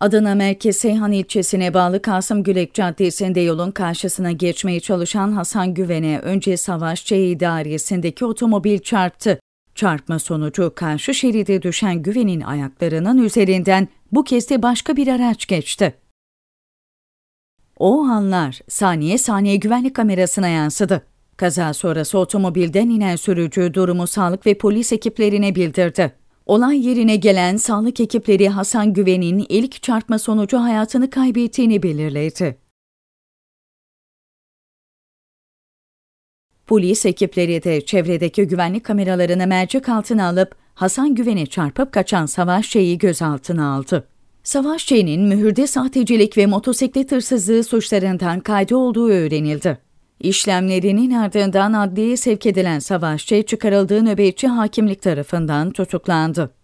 Adana Merkez Seyhan ilçesine bağlı Kasım Gülek Caddesi'nde yolun karşısına geçmeye çalışan Hasan Güven'e önce Savaşçı idaresindeki otomobil çarptı. Çarpma sonucu karşı şeride düşen Güven'in ayaklarının üzerinden bu kez de başka bir araç geçti. O anlar saniye saniye güvenlik kamerasına yansıdı. Kaza sonrası otomobilden inen sürücü durumu sağlık ve polis ekiplerine bildirdi. Olay yerine gelen sağlık ekipleri Hasan Güven'in ilk çarpma sonucu hayatını kaybettiğini belirledi. Polis ekipleri de çevredeki güvenlik kameralarını mercek altına alıp Hasan Güven'e çarpıp kaçan Savaş Şey'i gözaltına aldı. Savaş Şey'in mühürde sahtecilik ve motosiklet hırsızlığı suçlarından kaydı olduğu öğrenildi. İşlemlerinin ardından adliyeye sevk edilen Savaşçı çıkarıldığı nöbetçi hakimlik tarafından tutuklandı.